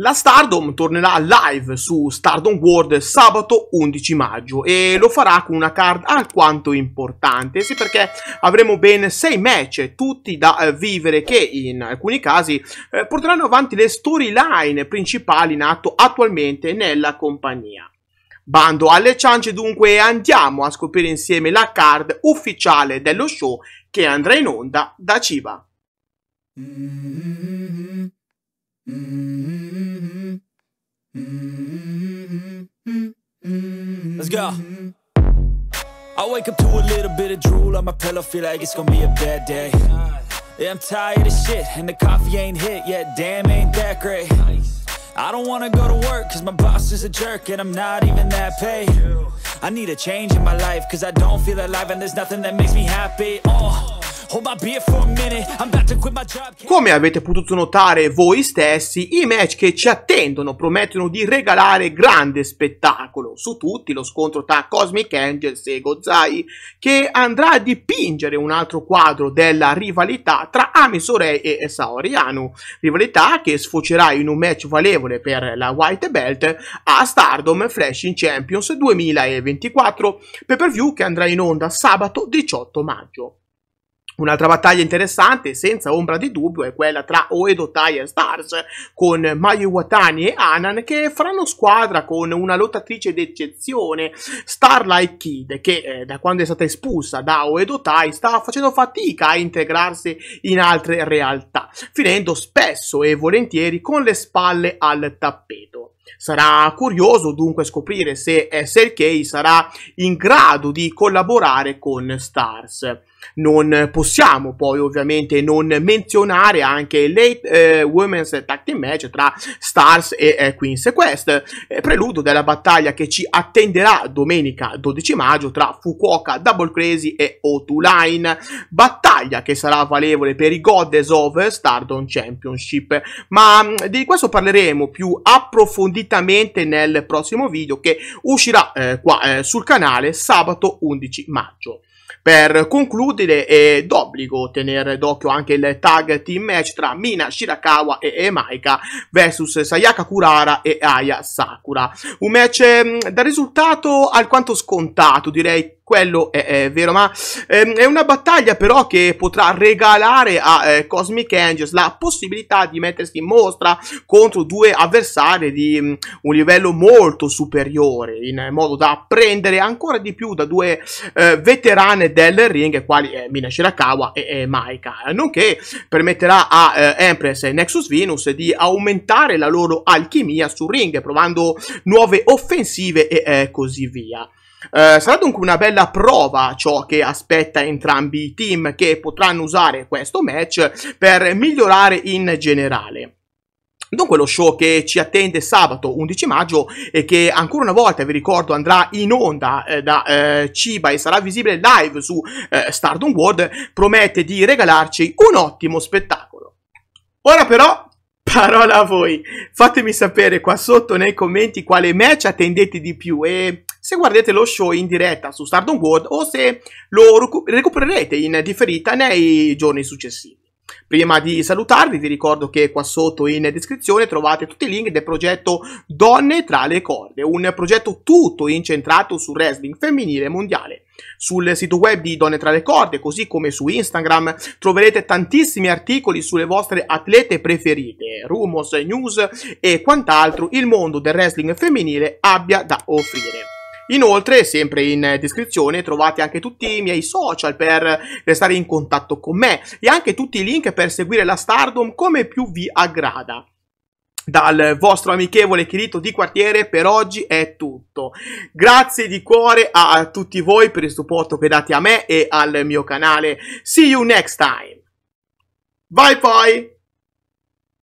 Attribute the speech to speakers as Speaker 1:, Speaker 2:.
Speaker 1: La Stardom tornerà live su Stardom World sabato 11 maggio e lo farà con una card alquanto importante, sì perché avremo ben 6 match tutti da eh, vivere che in alcuni casi eh, porteranno avanti le storyline principali in atto attualmente nella compagnia. Bando alle ciance dunque e andiamo a scoprire insieme la card ufficiale dello show che andrà in onda da Ciba. Mm -hmm. Mm-hmm. Let's go. I wake up to a little bit of drool on my pillow, feel like it's gonna be a bad day. Yeah, I'm tired of shit, and the coffee ain't hit yet, damn, ain't that great. I don't wanna go to work, cause my boss is a jerk, and I'm not even that paid. I need a change in my life, cause I don't feel alive, and there's nothing that makes me happy. Oh. Come avete potuto notare voi stessi, i match che ci attendono promettono di regalare grande spettacolo. Su tutti lo scontro tra Cosmic Angels e Gozai, che andrà a dipingere un altro quadro della rivalità tra Amisore e Saori Anu. Rivalità che sfocerà in un match valevole per la White Belt a Stardom Flashing Champions 2024, pay per view che andrà in onda sabato 18 maggio. Un'altra battaglia interessante, senza ombra di dubbio, è quella tra Oedo Tai e Stars, con Mayu Watani e Anan che faranno squadra con una lottatrice d'eccezione, Starlight Kid, che eh, da quando è stata espulsa da Oedo Tai sta facendo fatica a integrarsi in altre realtà, finendo spesso e volentieri con le spalle al tappeto. Sarà curioso dunque scoprire se SLK sarà in grado di collaborare con Stars non possiamo poi ovviamente non menzionare anche le eh, Women's Tag Team Match tra Stars e eh, Queen's Quest, eh, preludio della battaglia che ci attenderà domenica 12 maggio tra Fukuoka, Double Crazy e O2 Line, battaglia che sarà valevole per i Goddess of Stardom Championship, ma mm, di questo parleremo più approfonditamente nel prossimo video che uscirà eh, qua eh, sul canale sabato 11 maggio. Per concludere è d'obbligo tenere d'occhio anche il tag team match tra Mina Shirakawa e Emaika vs Sayaka Kurara e Aya Sakura. Un match mm, da risultato alquanto scontato, direi quello è, è vero, ma ehm, è una battaglia però che potrà regalare a eh, Cosmic Angels la possibilità di mettersi in mostra contro due avversari di mh, mm, un livello molto superiore, in modo da prendere ancora di più da due eh, veterane del ring, quali eh, Mina Shirakawa e, e Maika, nonché permetterà a eh, Empress e Nexus Venus di aumentare la loro alchimia sul ring, provando nuove offensive e eh, così via. Eh, sarà dunque una bella prova ciò che aspetta entrambi i team che potranno usare questo match per migliorare in generale. Dunque lo show che ci attende sabato 11 maggio e che ancora una volta vi ricordo andrà in onda eh, da eh, Ciba e sarà visibile live su eh, Stardom World promette di regalarci un ottimo spettacolo. Ora però parola a voi, fatemi sapere qua sotto nei commenti quale match attendete di più e se guardate lo show in diretta su Stardom World o se lo recupererete in differita nei giorni successivi. Prima di salutarvi vi ricordo che qua sotto in descrizione trovate tutti i link del progetto Donne tra le corde, un progetto tutto incentrato sul wrestling femminile mondiale. Sul sito web di Donne tra le corde, così come su Instagram, troverete tantissimi articoli sulle vostre atlete preferite, rumors, news e quant'altro il mondo del wrestling femminile abbia da offrire. Inoltre, sempre in descrizione, trovate anche tutti i miei social per restare in contatto con me e anche tutti i link per seguire la Stardom come più vi aggrada. Dal vostro amichevole Chirito di quartiere per oggi è tutto. Grazie di cuore a, a tutti voi per il supporto che date a me e al mio canale. See you next time. Bye bye!